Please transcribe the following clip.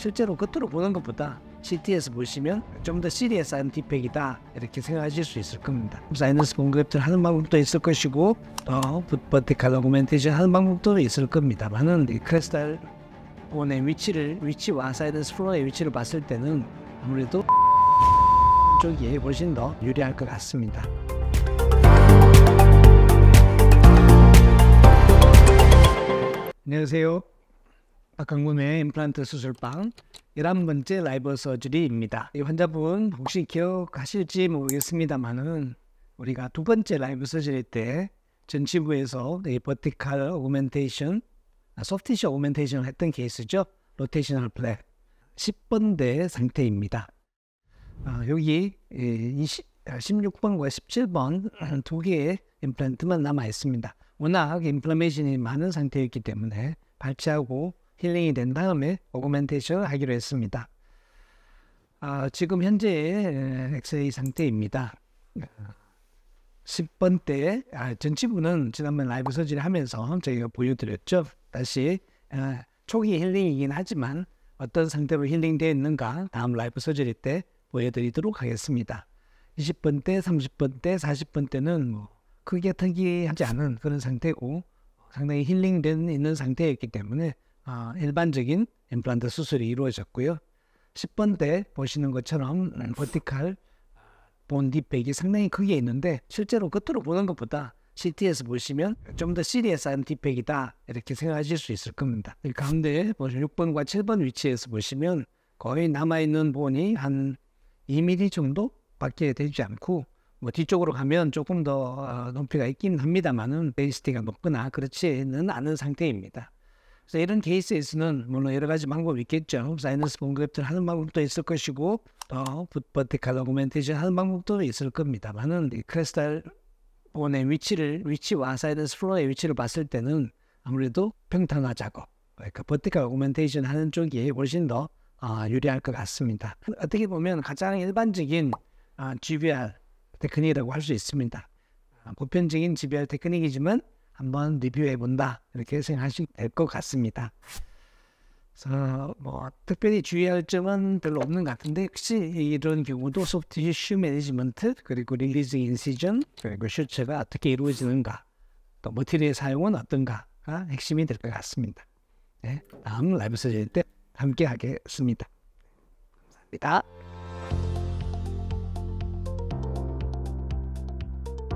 실제로 겉으로 보는 것보다 CT에서 보시면 좀 더 시리에스한 디팩이다 이렇게 생각하실 수 있을 겁니다. 사이너스 공급들 하는 방법도 있을 것이고 또 버티컬 어그멘테이션 하는 방법도 있을 겁니다만은 크레스탈 본의 위치를 위치와 사이너스 플로의 위치를 봤을 때는 아무래도 쪽이 훨씬 더 유리할 것 같습니다. 안녕하세요. 박강구의 임플란트 수술방 11번째 라이브 서주리입니다. 이 환자분 혹시 기억하실지 모르겠습니다만은 우리가 두 번째 라이브 서주리 때 전치부에서 버티컬 오멘테이션, 아, 소프트시 오멘테이션을 했던 케이스죠. 로테이셔널 플랫 10번대 상태입니다. 아, 여기 20, 16번과 17번 두 개의 임플란트만 남아 있습니다. 워낙 인플레메이션이 많은 상태였기 때문에 발치하고 힐링이 된 다음에 어그멘테이션을 하기로 했습니다. 아, 지금 현재 엑스 상태입니다. 10번대 아, 전치부는 지난번 라이브 서지를 하면서 저희가 보여드렸죠. 다시 아, 초기 힐링이긴 하지만 어떤 상태로 힐링되어 있는가 다음 라이브 서저리 때 보여드리도록 하겠습니다. 20번대, 30번대, 40번대는 뭐 크게 특이하지 않은 그런 상태고 상당히 힐링된 있는 상태였기 때문에 아, 일반적인 임플란트 수술이 이루어졌고요. 10번대 보시는 것처럼 버티칼 본 뒷백이 상당히 크게 있는데 실제로 겉으로 보는 것보다 CT에서 보시면 좀 더 시리에 쌓은 뒷백이다 이렇게 생각하실 수 있을 겁니다. 가운데 보시면 6번과 7번 위치에서 보시면 거의 남아있는 본이 한 2mm 정도 밖에 되지 않고 뭐 뒤쪽으로 가면 조금 더 어, 높이가 있긴 합니다만은 베이스티가 높거나 그렇지는 않은 상태입니다. 그래서 이런 케이스에서는 물론 여러 가지 방법이 있겠죠. 사이너스 콘크리 하는 방법도 있을 것이고 또 어, 버티컬 어그멘테이션 하는 방법도 있을 겁니다만은 크레스탈 본의 위치를 위치와 사이드스 플로의 위치를 봤을 때는 아무래도 평탄화 작업, 그러니까 버티컬 오멘테이션 하는 쪽이 훨씬 더 어, 유리할 것 같습니다. 어떻게 보면 가장 일반적인 어, 아, GBR 테크닉이라고 할 수 있습니다. 아, 보편적인 GBR 테크닉이지만 한번 리뷰해 본다 이렇게 생각하시면 될 것 같습니다. 그래서 뭐 특별히 주의할 점은 별로 없는 것 같은데 혹시 이런 경우도 소프트 이슈 매니지먼트 그리고 릴리즈 인시전 그리고 슈츠가 어떻게 이루어지는가 또 머티리의 사용은 어떤가가 핵심이 될 것 같습니다. 네, 다음 라이브 세션 때 함께 하겠습니다. 감사합니다.